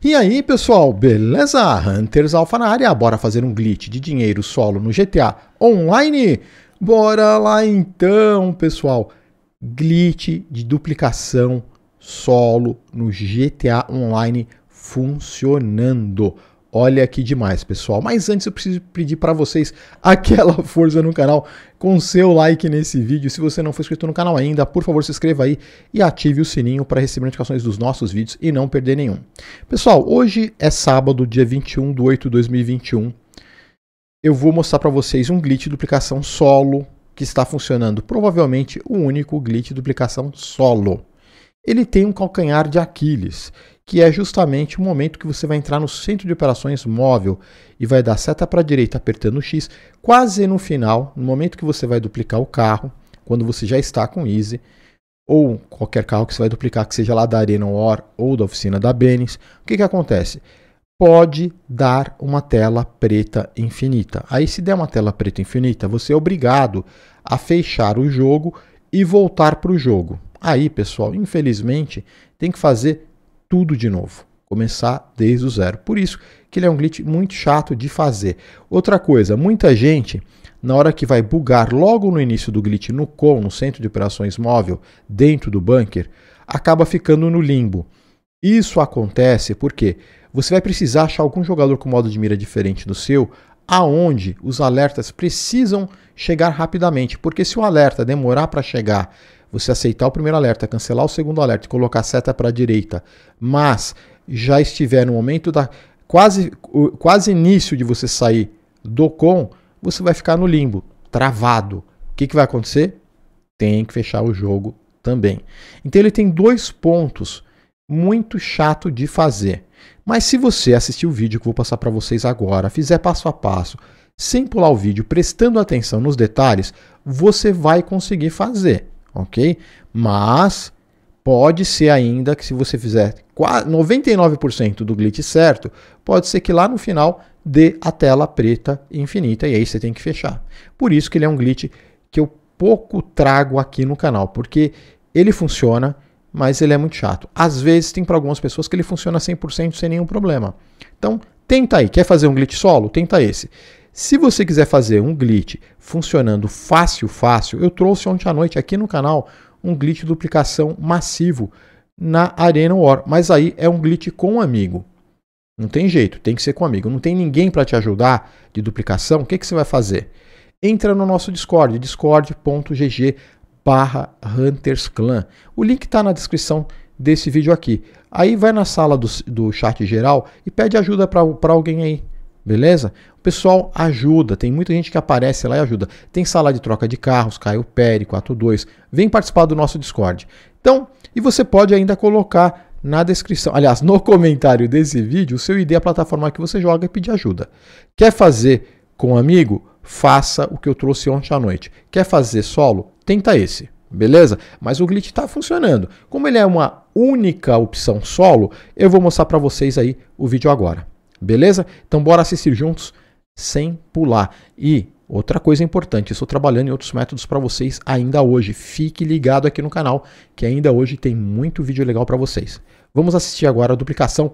E aí, pessoal, beleza? Hunters Alpha na área, bora fazer um glitch de dinheiro solo no GTA Online? Bora lá então, pessoal. Glitch de duplicação solo no GTA Online funcionando. Olha que demais, pessoal. Mas antes eu preciso pedir para vocês aquela força no canal com seu like nesse vídeo. Se você não for inscrito no canal ainda, por favor, se inscreva aí e ative o sininho para receber notificações dos nossos vídeos e não perder nenhum. Pessoal, hoje é sábado, dia 21 de 8 de 2021. Eu vou mostrar para vocês um glitch de duplicação solo que está funcionando. Provavelmente o único glitch de duplicação solo ele tem um calcanhar de Aquiles, que é justamente o momento que você vai entrar no centro de operações móvel e vai dar seta para a direita apertando o X, quase no final, no momento que você vai duplicar o carro, quando você já está com Easy, ou qualquer carro que você vai duplicar, que seja lá da Arena War ou da oficina da Benes, o que, que acontece? Pode dar uma tela preta infinita. Aí, se der uma tela preta infinita, você é obrigado a fechar o jogo e voltar para o jogo. Aí, pessoal, infelizmente, tem que fazer tudo de novo. Começar desde o zero. Por isso que ele é um glitch muito chato de fazer. Outra coisa, muita gente, na hora que vai bugar logo no início do glitch no COM, no centro de operações móvel, dentro do bunker, acaba ficando no limbo. Isso acontece porque você vai precisar achar algum jogador com modo de mira diferente do seu, aonde os alertas precisam chegar rapidamente, porque se o alerta demorar para chegar você aceitar o primeiro alerta, cancelar o segundo alerta e colocar a seta para a direita, mas já estiver no momento da quase, quase início de você sair do com, você vai ficar no limbo, travado. O que, que vai acontecer? Tem que fechar o jogo também. Então ele tem dois pontos muito chato de fazer. Mas se você assistir o vídeo que vou passar para vocês agora, fizer passo a passo, sem pular o vídeo, prestando atenção nos detalhes, você vai conseguir fazer ok? Mas pode ser ainda que se você fizer 99% do glitch certo, pode ser que lá no final dê a tela preta infinita e aí você tem que fechar. Por isso que ele é um glitch que eu pouco trago aqui no canal, porque ele funciona, mas ele é muito chato. Às vezes tem para algumas pessoas que ele funciona 100% sem nenhum problema. Então, tenta aí, quer fazer um glitch solo? Tenta esse. Se você quiser fazer um glitch funcionando fácil, fácil, eu trouxe ontem à noite aqui no canal um glitch duplicação massivo na Arena War, mas aí é um glitch com um amigo. Não tem jeito, tem que ser com um amigo. Não tem ninguém para te ajudar de duplicação. O que, que você vai fazer? Entra no nosso Discord, discord.gg barra HuntersClan. O link está na descrição desse vídeo aqui. Aí vai na sala do, do chat geral e pede ajuda para alguém aí beleza? pessoal ajuda, tem muita gente que aparece lá e ajuda. Tem sala de troca de carros, Caio Pere 42. Vem participar do nosso Discord. Então, e você pode ainda colocar na descrição, aliás, no comentário desse vídeo, o seu ID, a plataforma que você joga e pedir ajuda. Quer fazer com um amigo? Faça o que eu trouxe ontem à noite. Quer fazer solo? Tenta esse, beleza? Mas o glitch está funcionando. Como ele é uma única opção solo, eu vou mostrar para vocês aí o vídeo agora, beleza? Então bora assistir juntos sem pular. E outra coisa importante, estou trabalhando em outros métodos para vocês ainda hoje. Fique ligado aqui no canal, que ainda hoje tem muito vídeo legal para vocês. Vamos assistir agora a duplicação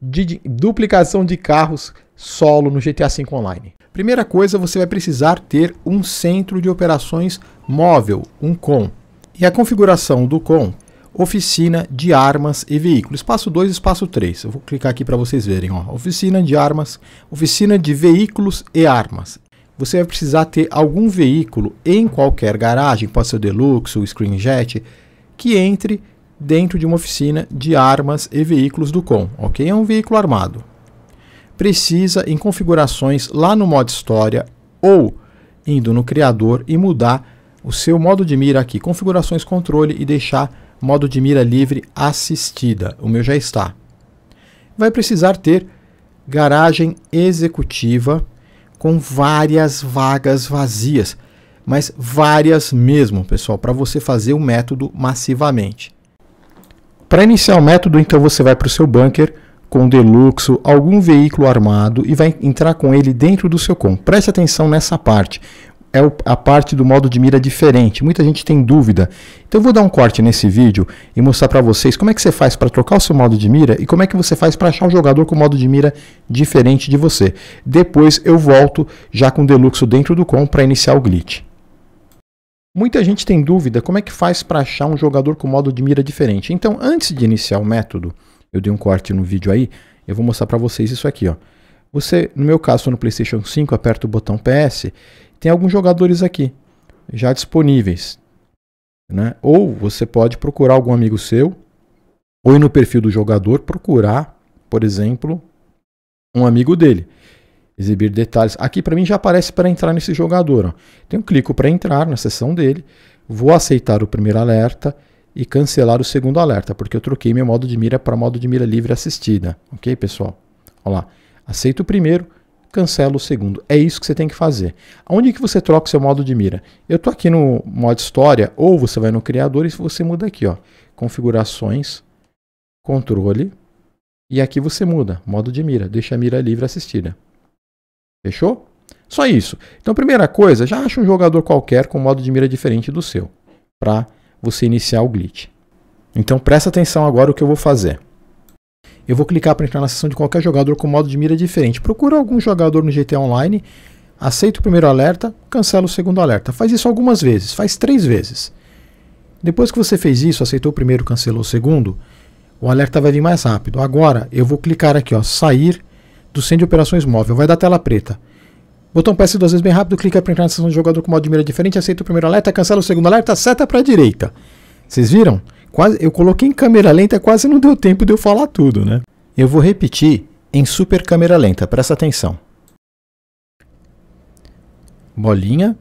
de, de, duplicação de carros solo no GTA V Online. Primeira coisa, você vai precisar ter um centro de operações móvel, um COM. E a configuração do COM Oficina de Armas e Veículos. Espaço 2, espaço 3. Eu vou clicar aqui para vocês verem. Ó. Oficina de Armas, Oficina de Veículos e Armas. Você vai precisar ter algum veículo em qualquer garagem, pode ser o Deluxe, o Screenjet, que entre dentro de uma oficina de armas e veículos do COM, ok? É um veículo armado. Precisa, em configurações lá no modo História ou indo no criador e mudar o seu modo de mira aqui, configurações controle e deixar modo de mira livre assistida. O meu já está. Vai precisar ter garagem executiva com várias vagas vazias, mas várias mesmo, pessoal, para você fazer o método massivamente. Para iniciar o método, então você vai para o seu bunker com deluxo, algum veículo armado e vai entrar com ele dentro do seu com. Preste atenção nessa parte é a parte do modo de mira diferente. Muita gente tem dúvida. Então eu vou dar um corte nesse vídeo e mostrar para vocês como é que você faz para trocar o seu modo de mira e como é que você faz para achar um jogador com modo de mira diferente de você. Depois eu volto já com o Deluxo dentro do com para iniciar o glitch. Muita gente tem dúvida como é que faz para achar um jogador com modo de mira diferente. Então antes de iniciar o método, eu dei um corte no vídeo aí, eu vou mostrar para vocês isso aqui, ó. Você, no meu caso, no PlayStation 5, aperta o botão PS tem alguns jogadores aqui já disponíveis. Né? Ou você pode procurar algum amigo seu, ou ir no perfil do jogador procurar, por exemplo, um amigo dele. Exibir detalhes. Aqui para mim já aparece para entrar nesse jogador. Ó. Então eu clico para entrar na seção dele, vou aceitar o primeiro alerta e cancelar o segundo alerta, porque eu troquei meu modo de mira para modo de mira livre assistida. Ok, pessoal? Olha lá. Aceito o primeiro, cancela o segundo. É isso que você tem que fazer. Onde que você troca o seu modo de mira? Eu estou aqui no modo história, ou você vai no criador e você muda aqui, ó, configurações, controle, e aqui você muda, modo de mira, deixa a mira livre assistida. Fechou? Só isso. Então, primeira coisa, já acha um jogador qualquer com modo de mira diferente do seu, para você iniciar o glitch. Então, presta atenção agora o que eu vou fazer. Eu vou clicar para entrar na sessão de qualquer jogador com modo de mira diferente. Procura algum jogador no GTA Online, aceita o primeiro alerta, cancela o segundo alerta. Faz isso algumas vezes, faz três vezes. Depois que você fez isso, aceitou o primeiro, cancelou o segundo, o alerta vai vir mais rápido. Agora eu vou clicar aqui, ó, sair do centro de operações móvel, vai dar tela preta. Botão PS duas vezes bem rápido, clica para entrar na sessão de jogador com modo de mira diferente, aceita o primeiro alerta, cancela o segundo alerta, seta para a direita. Vocês viram? Quase, eu coloquei em câmera lenta, quase não deu tempo de eu falar tudo, né? Eu vou repetir em super câmera lenta, presta atenção. Bolinha.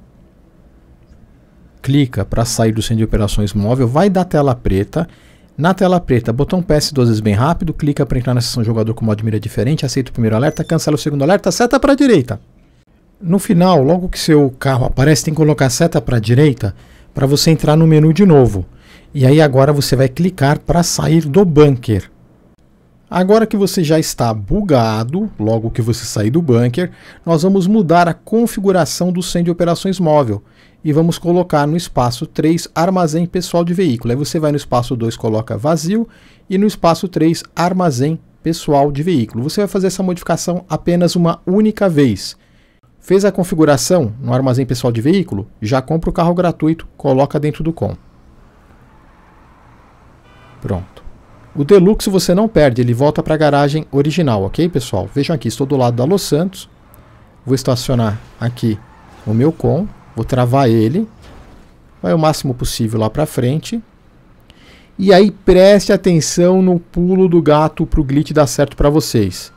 Clica para sair do centro de operações móvel, vai da tela preta. Na tela preta, botão PS duas vezes bem rápido, clica para entrar na seção jogador com modo de mira diferente, aceita o primeiro alerta, cancela o segundo alerta, seta para a direita. No final, logo que seu carro aparece, tem que colocar a seta para a direita para você entrar no menu de novo. E aí agora você vai clicar para sair do bunker. Agora que você já está bugado, logo que você sair do bunker, nós vamos mudar a configuração do centro de operações móvel e vamos colocar no espaço 3 armazém pessoal de veículo. Aí você vai no espaço 2 coloca vazio e no espaço 3 armazém pessoal de veículo. Você vai fazer essa modificação apenas uma única vez. Fez a configuração no armazém pessoal de veículo? Já compra o carro gratuito, coloca dentro do com. Pronto. O Deluxe você não perde, ele volta para a garagem original, ok, pessoal? Vejam aqui, estou do lado da Los Santos. Vou estacionar aqui o meu com, vou travar ele. Vai o máximo possível lá para frente. E aí preste atenção no pulo do gato para o glitch dar certo para vocês.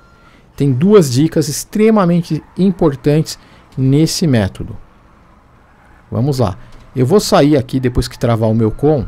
Tem duas dicas extremamente importantes nesse método. Vamos lá. Eu vou sair aqui depois que travar o meu com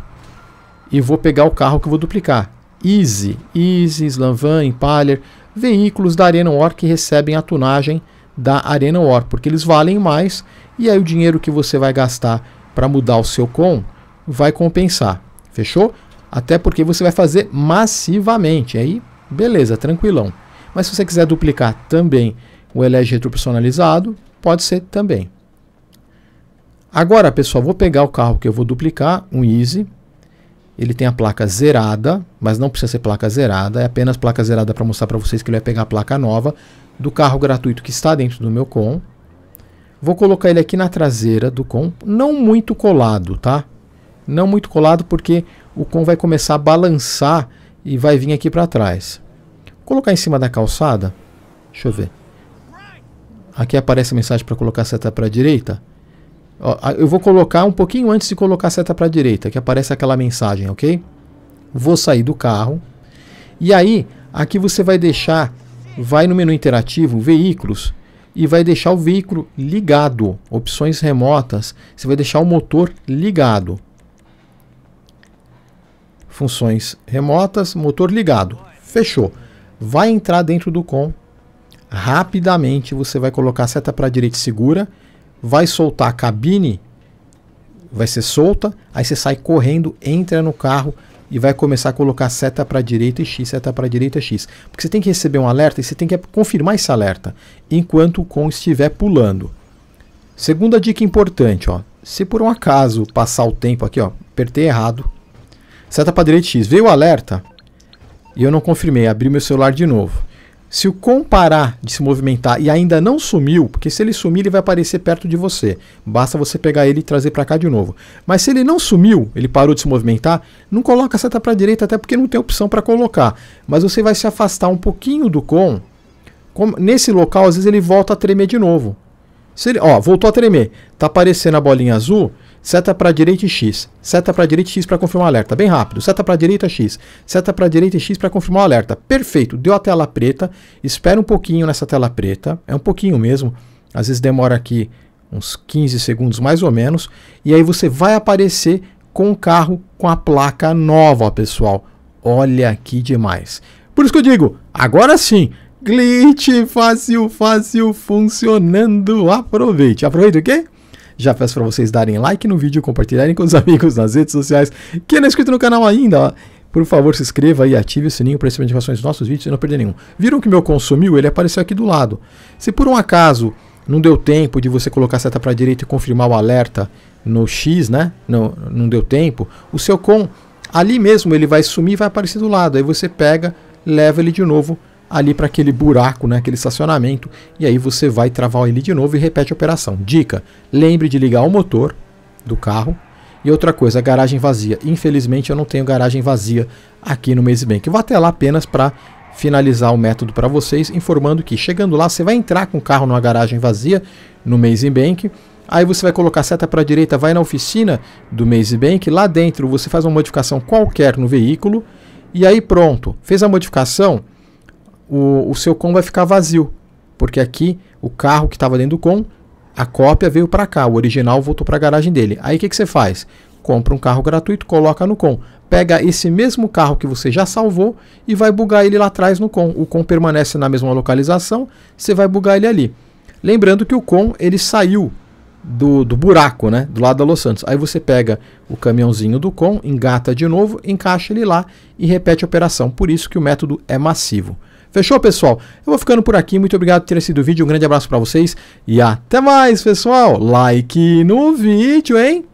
e vou pegar o carro que eu vou duplicar. Easy, Easy, Slanvan, Impaler, veículos da Arena War que recebem a tunagem da Arena War, porque eles valem mais e aí o dinheiro que você vai gastar para mudar o seu com vai compensar. Fechou? Até porque você vai fazer massivamente. Aí, beleza, tranquilão. Mas se você quiser duplicar também o elege Personalizado pode ser também. Agora, pessoal, vou pegar o carro que eu vou duplicar, um Easy, ele tem a placa zerada, mas não precisa ser placa zerada, é apenas placa zerada para mostrar para vocês que ele vai pegar a placa nova do carro gratuito que está dentro do meu com. Vou colocar ele aqui na traseira do com, não muito colado, tá? Não muito colado porque o com vai começar a balançar e vai vir aqui para trás. Vou colocar em cima da calçada, deixa eu ver. Aqui aparece a mensagem para colocar a seta para a direita. Eu vou colocar um pouquinho antes de colocar a seta para a direita, que aparece aquela mensagem, ok? Vou sair do carro. E aí, aqui você vai deixar, vai no menu interativo, veículos, e vai deixar o veículo ligado. Opções remotas, você vai deixar o motor ligado. Funções remotas, motor ligado. Fechou. Vai entrar dentro do com. Rapidamente você vai colocar a seta para a direita segura vai soltar a cabine, vai ser solta, aí você sai correndo, entra no carro e vai começar a colocar seta para direita e X, seta para direita X. Porque você tem que receber um alerta e você tem que confirmar esse alerta enquanto o com estiver pulando. Segunda dica importante, ó. Se por um acaso passar o tempo aqui, ó, apertei errado. Seta para direita X, veio o alerta e eu não confirmei, abri meu celular de novo. Se o com parar de se movimentar e ainda não sumiu, porque se ele sumir ele vai aparecer perto de você, basta você pegar ele e trazer para cá de novo. Mas se ele não sumiu, ele parou de se movimentar, não coloca a seta para a direita até porque não tem opção para colocar. Mas você vai se afastar um pouquinho do com, nesse local às vezes ele volta a tremer de novo. Se ele, ó, voltou a tremer, tá aparecendo a bolinha azul, seta para direita e X, seta para direita e X para confirmar o alerta, bem rápido, seta para direita X, seta para direita e X para confirmar o alerta, perfeito, deu a tela preta, espera um pouquinho nessa tela preta, é um pouquinho mesmo, às vezes demora aqui uns 15 segundos mais ou menos, e aí você vai aparecer com o carro com a placa nova, pessoal, olha que demais. Por isso que eu digo, agora sim, glitch fácil, fácil, funcionando, aproveite, aproveite o quê? Já peço para vocês darem like no vídeo, compartilharem com os amigos nas redes sociais. Quem não é inscrito no canal ainda, ó, por favor, se inscreva e ative o sininho para receber notificações dos nossos vídeos e não perder nenhum. Viram que meu consumiu? Ele apareceu aqui do lado. Se por um acaso não deu tempo de você colocar a seta para a direita e confirmar o alerta no X, né? Não, não deu tempo. O seu com ali mesmo ele vai sumir, vai aparecer do lado. Aí você pega, leva ele de novo ali para aquele buraco, né, aquele estacionamento, e aí você vai travar ele de novo e repete a operação. Dica: lembre de ligar o motor do carro. E outra coisa, garagem vazia. Infelizmente eu não tenho garagem vazia aqui no Bank. Vou até lá apenas para finalizar o método para vocês, informando que chegando lá você vai entrar com o carro numa garagem vazia no Bank. Aí você vai colocar a seta para a direita, vai na oficina do Bank. lá dentro você faz uma modificação qualquer no veículo e aí pronto, fez a modificação, o, o seu com vai ficar vazio, porque aqui o carro que estava dentro do com, a cópia veio para cá, o original voltou para a garagem dele. Aí o que, que você faz? Compra um carro gratuito, coloca no com. Pega esse mesmo carro que você já salvou e vai bugar ele lá atrás no com. O com permanece na mesma localização, você vai bugar ele ali. Lembrando que o com ele saiu do, do buraco, né? Do lado da Los Santos. Aí você pega o caminhãozinho do com, engata de novo, encaixa ele lá e repete a operação. Por isso que o método é massivo. Fechou, pessoal? Eu vou ficando por aqui. Muito obrigado por ter assistido o vídeo. Um grande abraço para vocês e até mais, pessoal. Like no vídeo, hein?